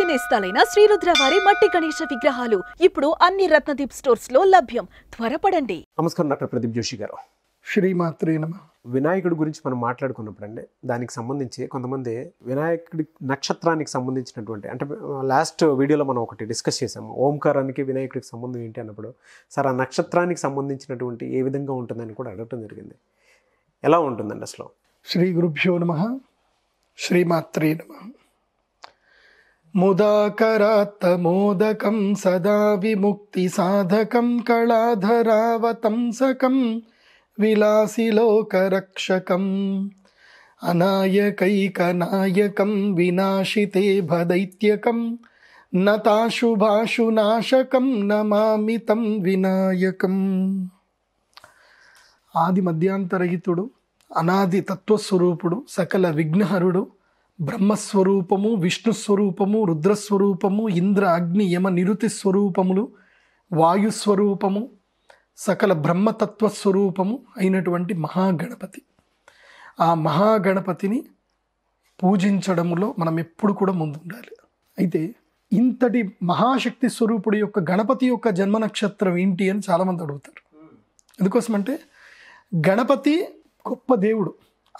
భక్తి నేస్తాలైన శ్రీరుద్రవారి మట్టి గణేష విగ్రహాలు ఇప్పుడు అన్ని రత్నదీప్ స్టోర్స్ లో లభ్యం త్వరపడండి నమస్కారం డాక్టర్ ప్రదీప్ జోషి గారు శ్రీమాత్రే నమ వినాయకుడి గురించి మనం మాట్లాడుకున్నప్పుడు అండి దానికి సంబంధించి కొంతమంది వినాయకుడి నక్షత్రానికి సంబంధించినటువంటి అంటే లాస్ట్ వీడియోలో మనం ఒకటి డిస్కస్ చేసాము ఓంకారానికి వినాయకుడికి సంబంధం ఏంటి అన్నప్పుడు సార్ ఆ నక్షత్రానికి సంబంధించినటువంటి ఏ విధంగా ఉంటుందని కూడా అడగటం జరిగింది ఎలా ఉంటుందండి అసలు శ్రీ గురుభ్యో నమ శ్రీమాత్రే నమ ముదాకరాత్తమోదకం సదా విముక్తి సాధకం కళాధరావతంసకం విలాసిలోకరక్షకం అనాయకైకనాయకం వినాశితే భదైత్యకం నాశకం నమామితం వినాయకం ఆది మధ్యాంతరహితుడు అనాది తత్వస్వరూపుడు సకల విఘ్నహరుడు బ్రహ్మస్వరూపము విష్ణు స్వరూపము రుద్రస్వరూపము ఇంద్ర అగ్ని యమ నిరుతి స్వరూపములు వాయుస్వరూపము సకల బ్రహ్మతత్వ స్వరూపము అయినటువంటి మహాగణపతి ఆ మహాగణపతిని పూజించడంలో మనం ఎప్పుడు కూడా ముందుండాలి అయితే ఇంతటి మహాశక్తి స్వరూపుడి యొక్క గణపతి యొక్క జన్మ నక్షత్రం ఏంటి అని చాలామంది అడుగుతారు ఎందుకోసమంటే గణపతి గొప్ప దేవుడు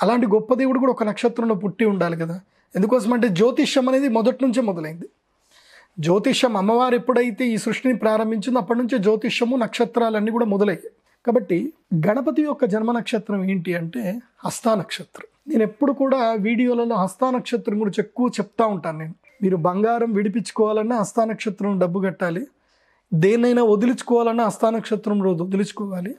అలాంటి గొప్ప దేవుడు కూడా ఒక నక్షత్రంలో పుట్టి ఉండాలి కదా ఎందుకోసం అంటే జ్యోతిష్యం అనేది మొదటి నుంచే మొదలైంది జ్యోతిష్యం అమ్మవారు ఎప్పుడైతే ఈ సృష్టిని ప్రారంభించిందో అప్పటి నుంచే జ్యోతిష్యము నక్షత్రాలన్నీ కూడా మొదలయ్యాయి కాబట్టి గణపతి యొక్క జన్మ నక్షత్రం ఏంటి అంటే హస్తా నక్షత్రం నేను ఎప్పుడు కూడా వీడియోలలో హస్తా నక్షత్రం గురించి ఎక్కువ చెప్తా ఉంటాను నేను మీరు బంగారం విడిపించుకోవాలన్నా హస్తా నక్షత్రం డబ్బు కట్టాలి దేన్నైనా వదిలించుకోవాలన్నా హస్తా నక్షత్రం రోజు వదిలించుకోవాలి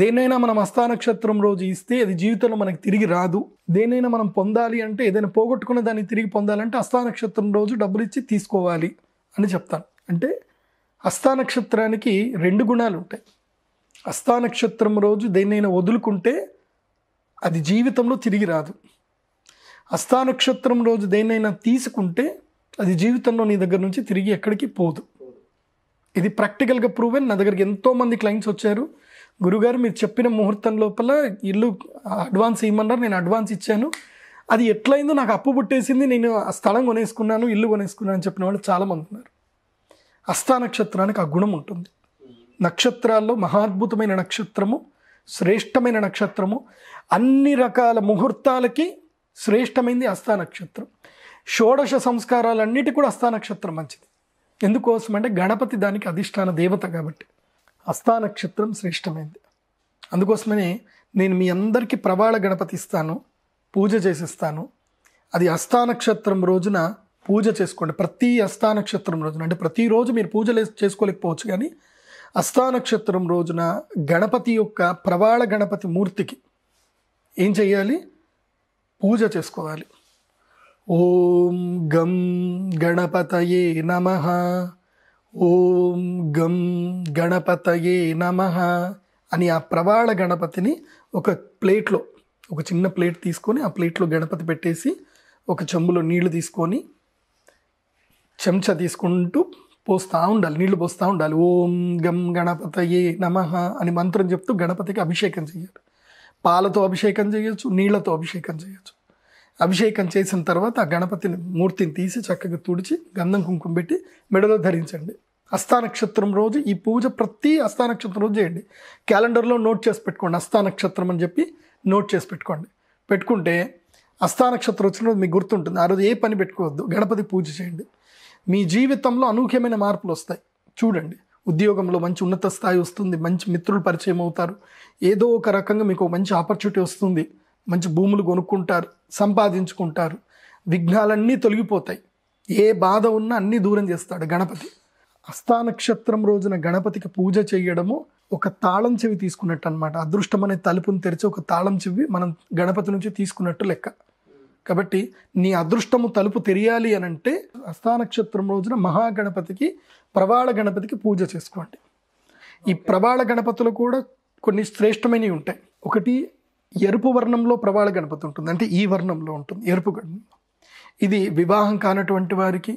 దేన్నైనా మనం నక్షత్రం రోజు ఇస్తే అది జీవితంలో మనకి తిరిగి రాదు దేన్నైనా మనం పొందాలి అంటే ఏదైనా పోగొట్టుకున్న దాన్ని తిరిగి పొందాలంటే నక్షత్రం రోజు డబ్బులు ఇచ్చి తీసుకోవాలి అని చెప్తాను అంటే నక్షత్రానికి రెండు గుణాలు ఉంటాయి అస్తా నక్షత్రం రోజు దేన్నైనా వదులుకుంటే అది జీవితంలో తిరిగి రాదు అస్తా నక్షత్రం రోజు దేన్నైనా తీసుకుంటే అది జీవితంలో నీ దగ్గర నుంచి తిరిగి ఎక్కడికి పోదు ఇది ప్రాక్టికల్గా ప్రూవెన్ నా దగ్గరికి ఎంతోమంది క్లయింట్స్ వచ్చారు గురుగారు మీరు చెప్పిన ముహూర్తం లోపల ఇల్లు అడ్వాన్స్ ఇవ్వమన్నారు నేను అడ్వాన్స్ ఇచ్చాను అది ఎట్లయిందో నాకు అప్పు పుట్టేసింది నేను ఆ స్థలం కొనేసుకున్నాను ఇల్లు కొనేసుకున్నాను అని చెప్పిన వాళ్ళు చాలామంది ఉన్నారు అస్థా నక్షత్రానికి ఆ గుణం ఉంటుంది నక్షత్రాల్లో మహాద్భుతమైన నక్షత్రము శ్రేష్టమైన నక్షత్రము అన్ని రకాల ముహూర్తాలకి శ్రేష్టమైంది అస్థా నక్షత్రం షోడశ సంస్కారాలన్నిటి కూడా అస్థా నక్షత్రం మంచిది ఎందుకోసమంటే గణపతి దానికి అధిష్టాన దేవత కాబట్టి అస్థానక్షత్రం నక్షత్రం శ్రేష్టమైంది అందుకోసమని నేను మీ అందరికీ ప్రవాళ గణపతి ఇస్తాను పూజ చేసిస్తాను అది అస్థానక్షత్రం నక్షత్రం రోజున పూజ చేసుకోండి ప్రతి అస్థానక్షత్రం నక్షత్రం రోజున అంటే ప్రతిరోజు మీరు పూజలు చేసుకోలేకపోవచ్చు కానీ అస్థానక్షత్రం నక్షత్రం రోజున గణపతి యొక్క ప్రవాళ గణపతి మూర్తికి ఏం చేయాలి పూజ చేసుకోవాలి ఓం గం గణపతయే నమ ఓం గం గణపతయే నమ అని ఆ ప్రవాళ గణపతిని ఒక ప్లేట్లో ఒక చిన్న ప్లేట్ తీసుకొని ఆ ప్లేట్లో గణపతి పెట్టేసి ఒక చెంబులో నీళ్లు తీసుకొని చెంచా తీసుకుంటూ పోస్తూ ఉండాలి నీళ్లు పోస్తూ ఉండాలి ఓం గం గణపతయే నమ అని మంత్రం చెప్తూ గణపతికి అభిషేకం చేయాలి పాలతో అభిషేకం చేయొచ్చు నీళ్లతో అభిషేకం చేయొచ్చు అభిషేకం చేసిన తర్వాత ఆ గణపతిని మూర్తిని తీసి చక్కగా తుడిచి గంధం కుంకుమ పెట్టి మెడలో ధరించండి అస్థానక్షత్రం రోజు ఈ పూజ ప్రతి అస్థానక్షత్రం రోజు చేయండి క్యాలెండర్లో నోట్ చేసి పెట్టుకోండి అస్థానక్షత్రం అని చెప్పి నోట్ చేసి పెట్టుకోండి పెట్టుకుంటే అస్థానక్షత్రం వచ్చిన రోజు మీకు గుర్తుంటుంది ఆ రోజు ఏ పని పెట్టుకోవద్దు గణపతి పూజ చేయండి మీ జీవితంలో అనూహ్యమైన మార్పులు వస్తాయి చూడండి ఉద్యోగంలో మంచి ఉన్నత స్థాయి వస్తుంది మంచి మిత్రులు పరిచయం అవుతారు ఏదో ఒక రకంగా మీకు మంచి ఆపర్చునిటీ వస్తుంది మంచి భూములు కొనుక్కుంటారు సంపాదించుకుంటారు విఘ్నాలన్నీ తొలగిపోతాయి ఏ బాధ ఉన్నా అన్నీ దూరం చేస్తాడు గణపతి నక్షత్రం రోజున గణపతికి పూజ చేయడము ఒక తాళం చెవి తీసుకున్నట్టు అనమాట అదృష్టం అనే తలుపును తెరిచి ఒక తాళం చెవి మనం గణపతి నుంచి తీసుకున్నట్టు లెక్క కాబట్టి నీ అదృష్టము తలుపు తెరియాలి అని అంటే అస్థానక్షత్రం రోజున మహాగణపతికి ప్రవాళ గణపతికి పూజ చేసుకోండి ఈ ప్రవాళ గణపతులు కూడా కొన్ని శ్రేష్టమైనవి ఉంటాయి ఒకటి ఎరుపు వర్ణంలో ప్రవాళ గణపతి ఉంటుంది అంటే ఈ వర్ణంలో ఉంటుంది ఎరుపు గణంలో ఇది వివాహం కానటువంటి వారికి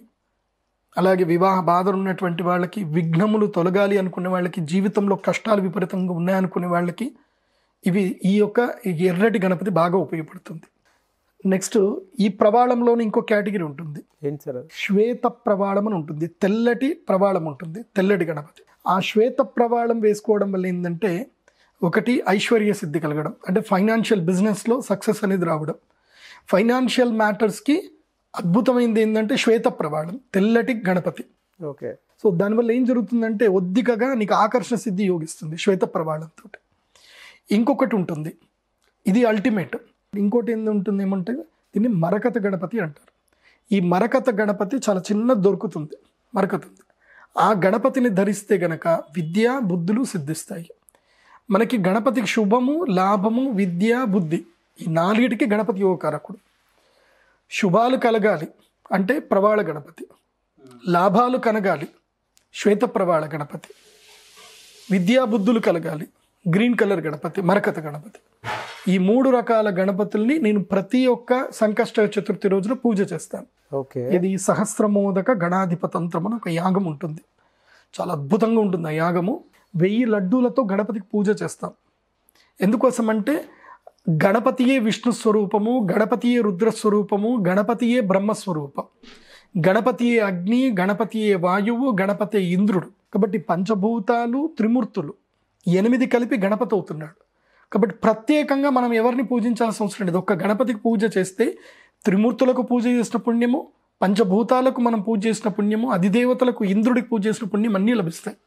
అలాగే వివాహ బాధలు ఉన్నటువంటి వాళ్ళకి విఘ్నములు తొలగాలి అనుకునే వాళ్ళకి జీవితంలో కష్టాలు విపరీతంగా ఉన్నాయనుకునే వాళ్ళకి ఇవి ఈ యొక్క ఎర్రటి గణపతి బాగా ఉపయోగపడుతుంది నెక్స్ట్ ఈ ప్రవాళంలోని ఇంకో కేటగిరీ ఉంటుంది శ్వేత ప్రవాళం అని ఉంటుంది తెల్లటి ప్రవాళం ఉంటుంది తెల్లటి గణపతి ఆ శ్వేత ప్రవాళం వేసుకోవడం వల్ల ఏంటంటే ఒకటి ఐశ్వర్య సిద్ధి కలగడం అంటే ఫైనాన్షియల్ బిజినెస్లో సక్సెస్ అనేది రావడం ఫైనాన్షియల్ మ్యాటర్స్కి అద్భుతమైంది ఏంటంటే శ్వేత ప్రవాళం తెల్లటి గణపతి ఓకే సో దానివల్ల ఏం జరుగుతుందంటే ఒద్దికగా నీకు ఆకర్షణ సిద్ధి యోగిస్తుంది శ్వేత ప్రవాళంతో ఇంకొకటి ఉంటుంది ఇది అల్టిమేట్ ఇంకోటి ఏంది ఉంటుంది ఏమంటే దీన్ని మరకత గణపతి అంటారు ఈ మరకత గణపతి చాలా చిన్న దొరుకుతుంది మరకతుంది ఆ గణపతిని ధరిస్తే గనక విద్య బుద్ధులు సిద్ధిస్తాయి మనకి గణపతికి శుభము లాభము విద్య బుద్ధి ఈ నాలుగిటికి గణపతి కారకుడు శుభాలు కలగాలి అంటే ప్రవాళ గణపతి లాభాలు కనగాలి శ్వేత ప్రవాళ గణపతి విద్యా బుద్ధులు కలగాలి గ్రీన్ కలర్ గణపతి మరకత గణపతి ఈ మూడు రకాల గణపతుల్ని నేను ప్రతి ఒక్క సంకష్ట చతుర్థి రోజున పూజ చేస్తాను ఓకే ఇది సహస్రమోదక గణాధిపతంత్రం అని ఒక యాగం ఉంటుంది చాలా అద్భుతంగా ఉంటుంది ఆ యాగము వెయ్యి లడ్డూలతో గణపతికి పూజ చేస్తాం ఎందుకోసం అంటే గణపతియే విష్ణు స్వరూపము గణపతియే రుద్రస్వరూపము గణపతియే బ్రహ్మస్వరూపం గణపతియే అగ్ని గణపతియే వాయువు గణపతి ఇంద్రుడు కాబట్టి పంచభూతాలు త్రిమూర్తులు ఎనిమిది కలిపి గణపతి అవుతున్నాడు కాబట్టి ప్రత్యేకంగా మనం ఎవరిని పూజించాల్సిన అవసరం లేదు ఒక్క గణపతికి పూజ చేస్తే త్రిమూర్తులకు పూజ చేసిన పుణ్యము పంచభూతాలకు మనం పూజ చేసిన పుణ్యము అధిదేవతలకు ఇంద్రుడికి పూజ చేసిన పుణ్యం అన్నీ లభిస్తాయి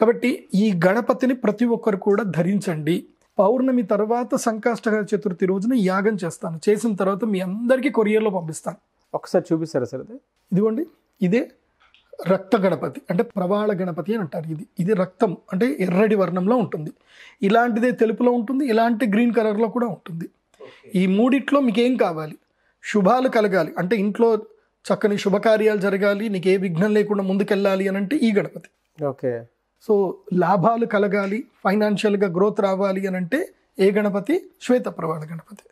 కాబట్టి ఈ గణపతిని ప్రతి ఒక్కరు కూడా ధరించండి పౌర్ణమి తర్వాత సంకష్టహర చతుర్థి రోజున యాగం చేస్తాను చేసిన తర్వాత మీ అందరికీ కొరియర్లో పంపిస్తాను ఒకసారి చూపిస్తారా సార్ అదే ఇదిగోండి ఇదే రక్త గణపతి అంటే ప్రవాళ గణపతి అని అంటారు ఇది ఇది రక్తం అంటే ఎర్రడి వర్ణంలో ఉంటుంది ఇలాంటిదే తెలుపులో ఉంటుంది ఇలాంటి గ్రీన్ కలర్లో కూడా ఉంటుంది ఈ మూడిట్లో మీకు ఏం కావాలి శుభాలు కలగాలి అంటే ఇంట్లో చక్కని శుభకార్యాలు జరగాలి నీకు ఏ విఘ్నం లేకుండా ముందుకెళ్ళాలి అని అంటే ఈ గణపతి ఓకే సో లాభాలు కలగాలి ఫైనాన్షియల్గా గ్రోత్ రావాలి అని అంటే ఏ గణపతి శ్వేత శ్వేతప్రవాళ గణపతి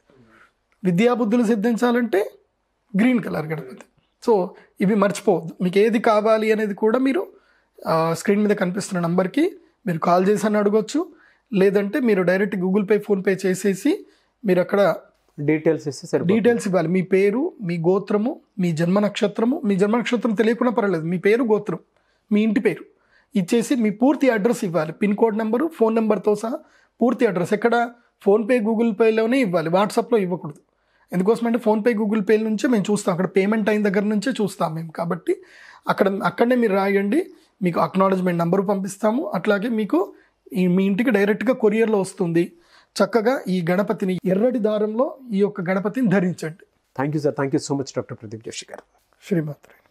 విద్యాబుద్ధులు సిద్ధించాలంటే గ్రీన్ కలర్ గణపతి సో ఇవి మర్చిపోవద్దు మీకు ఏది కావాలి అనేది కూడా మీరు స్క్రీన్ మీద కనిపిస్తున్న నంబర్కి మీరు కాల్ చేసి అడగచ్చు లేదంటే మీరు డైరెక్ట్ గూగుల్ పే ఫోన్పే చేసేసి మీరు అక్కడ డీటెయిల్స్ ఇస్తే సరే డీటెయిల్స్ ఇవ్వాలి మీ పేరు మీ గోత్రము మీ జన్మ నక్షత్రము మీ జన్మ నక్షత్రం తెలియకుండా పర్వాలేదు మీ పేరు గోత్రం మీ ఇంటి పేరు ఇచ్చేసి మీ పూర్తి అడ్రస్ ఇవ్వాలి పిన్ కోడ్ నెంబరు ఫోన్ నెంబర్తో సహా పూర్తి అడ్రస్ ఎక్కడ ఫోన్పే గూగుల్ పేలోనే ఇవ్వాలి వాట్సాప్లో ఇవ్వకూడదు ఎందుకోసం అంటే ఫోన్పే గూగుల్ పే నుంచే మేము చూస్తాం అక్కడ పేమెంట్ అయిన దగ్గర నుంచే చూస్తాం మేము కాబట్టి అక్కడ అక్కడనే మీరు రాయండి మీకు అక్నాలజ్మెంట్ నెంబరు పంపిస్తాము అట్లాగే మీకు మీ ఇంటికి డైరెక్ట్గా కొరియర్లో వస్తుంది చక్కగా ఈ గణపతిని ఎర్రటి దారంలో ఈ యొక్క గణపతిని ధరించండి thank you sir thank you so much doctor Pradeep Joshi garu శ్రీమాత్రి